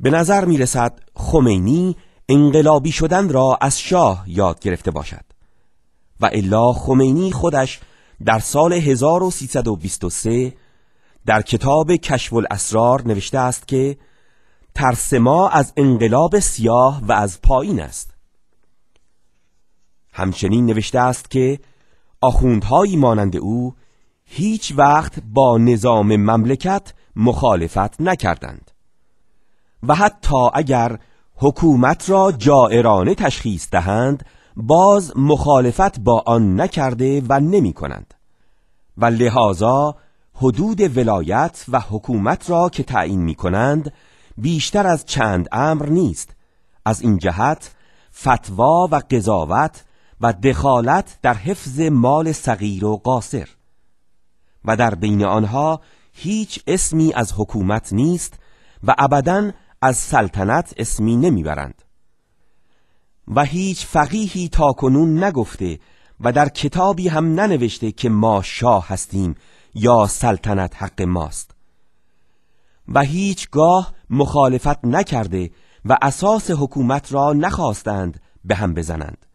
به نظر می رسد خمینی انقلابی شدن را از شاه یاد گرفته باشد و الا خمینی خودش در سال 1323 در کتاب کشف الاسرار نوشته است که ترس ما از انقلاب سیاه و از پایین است همچنین نوشته است که آخوندهایی مانند او هیچ وقت با نظام مملکت مخالفت نکردند و حتی اگر حکومت را جائرانه تشخیص دهند باز مخالفت با آن نکرده و نمی کنند و لحاظا حدود ولایت و حکومت را که تعیین می کنند بیشتر از چند امر نیست از این جهت فتوا و قضاوت و دخالت در حفظ مال صغیر و قاصر و در بین آنها هیچ اسمی از حکومت نیست و ابدا از سلطنت اسمی نمیبرند و هیچ فقیهی تا کنون نگفته و در کتابی هم ننوشته که ما شاه هستیم یا سلطنت حق ماست و هیچ گاه مخالفت نکرده و اساس حکومت را نخواستند به هم بزنند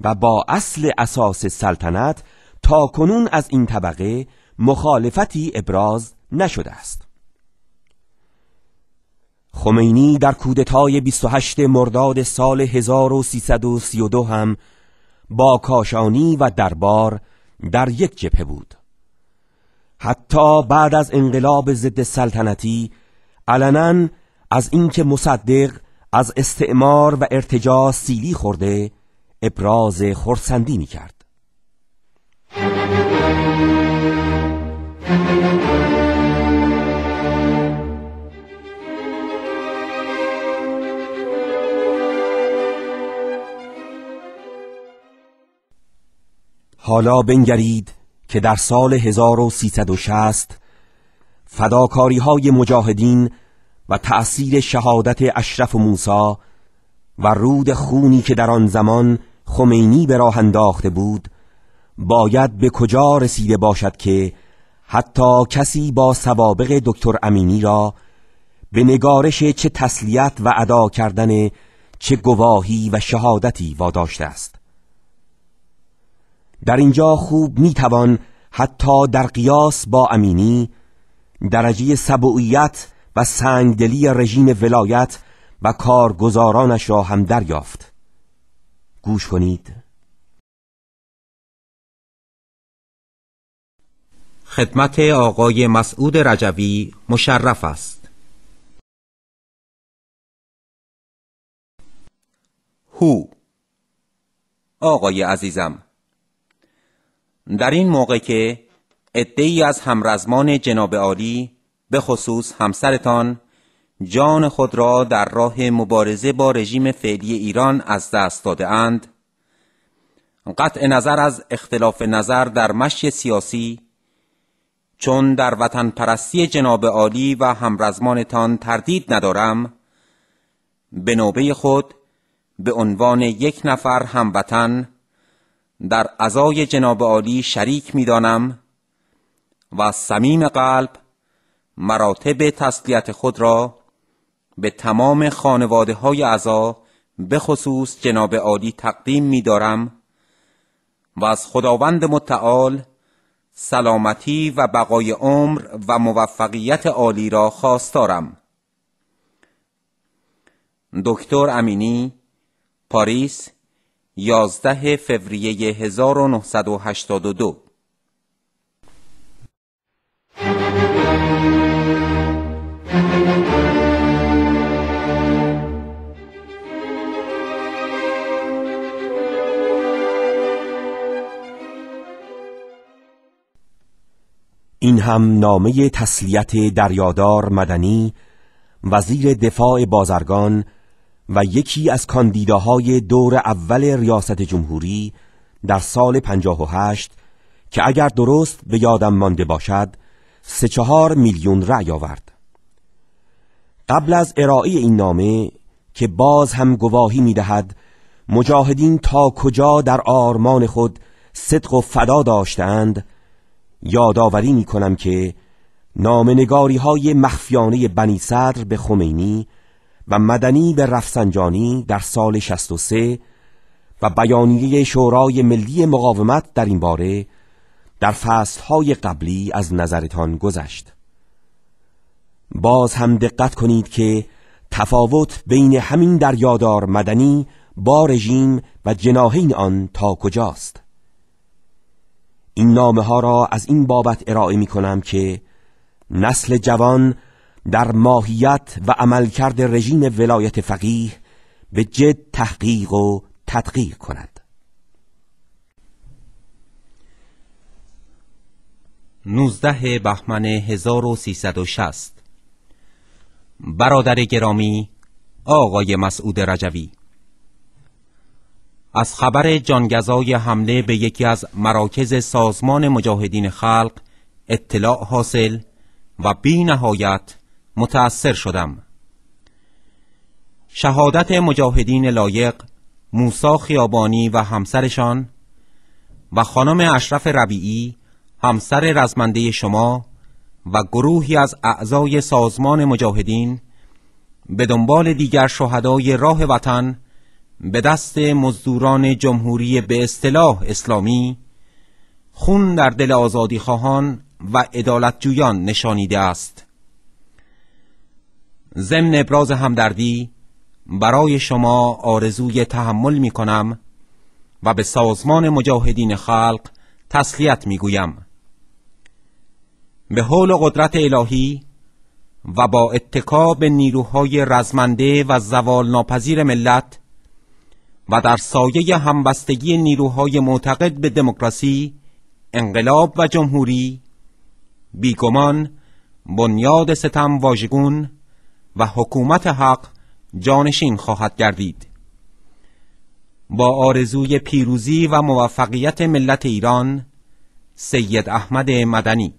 و با اصل اساس سلطنت تا کنون از این طبقه مخالفتی ابراز نشده است خمینی در کودتای 28 مرداد سال 1332 هم با کاشانی و دربار در یک جبهه بود حتی بعد از انقلاب ضد سلطنتی علنا از اینکه مصدق از استعمار و ارتجا سیلی خورده ابراز خرسندی می کرد حالا بنگرید که در سال 1360 فداکاری های مجاهدین و تأثیر شهادت اشرف موسا و رود خونی که در آن زمان خمینی به راه انداخته بود باید به کجا رسیده باشد که حتی کسی با سوابق دکتر امینی را به نگارش چه تسلیت و ادا کردن چه گواهی و شهادتی واداشته است در اینجا خوب میتوان حتی در قیاس با امینی درجه سبوعیت و سنگدلی رژیم ولایت و کارگزارانش را هم دریافت کنید خدمت آقای مسعود رجوی مشرف است هو آقای عزیزم در این موقع که ادهی از همرزمان جناب عالی به خصوص همسرتان جان خود را در راه مبارزه با رژیم فعلی ایران از دست داده اند قطع نظر از اختلاف نظر در مشی سیاسی چون در وطن پرستی جناب عالی و همرزمانتان تردید ندارم به نوبه خود به عنوان یک نفر هموطن در ازای جناب عالی شریک دانم و صمیم قلب مراتب تسلیت خود را به تمام خانواده های عزا به خصوص جناب عالی تقدیم می دارم و از خداوند متعال سلامتی و بقای عمر و موفقیت عالی را خواستارم دکتر امینی پاریس 11 فوریه 1982 این هم نامه تسلیت دریادار مدنی وزیر دفاع بازرگان و یکی از کاندیداهای دور اول ریاست جمهوری در سال 58 که اگر درست به یادم مانده باشد سه چهار میلیون رأی آورد قبل از ارائه این نامه که باز هم گواهی دهد مجاهدین تا کجا در آرمان خود صدق و فدا داشتند یادآوری می کنم که نامنگاری های مخفیانه بنی صدر به خمینی و مدنی به رفسنجانی در سال 63 و بیانیه شورای ملی مقاومت در این باره در های قبلی از نظرتان گذشت باز هم دقت کنید که تفاوت بین همین در یادار مدنی با رژیم و جناهین آن تا کجاست؟ این نامه ها را از این بابت ارائه می کنم که نسل جوان در ماهیت و عملکرد رژیم ولایت فقیه به جد تحقیق و تدقیق کند نوزده بهمن 1360 برادر گرامی آقای مسعود رجوی از خبر جانگزای حمله به یکی از مراکز سازمان مجاهدین خلق اطلاع حاصل و بی نهایت متأثر شدم شهادت مجاهدین لایق موسا خیابانی و همسرشان و خانم اشرف ربیعی همسر رزمنده شما و گروهی از اعضای سازمان مجاهدین به دنبال دیگر شهدای راه وطن به دست مزدوران جمهوری به اصطلاح اسلامی خون در دل آزادی خواهان و جویان نشانیده است ضمن ابراز همدردی برای شما آرزوی تحمل می کنم و به سازمان مجاهدین خلق تسلیت می گویم به حول قدرت الهی و با اتکا به نیروهای رزمنده و زوال ناپذیر ملت و در سایه همبستگی نیروهای معتقد به دموکراسی، انقلاب و جمهوری، بیگمان، بنیاد ستم واژگون و حکومت حق جانشین خواهد گردید. با آرزوی پیروزی و موفقیت ملت ایران، سید احمد مدنی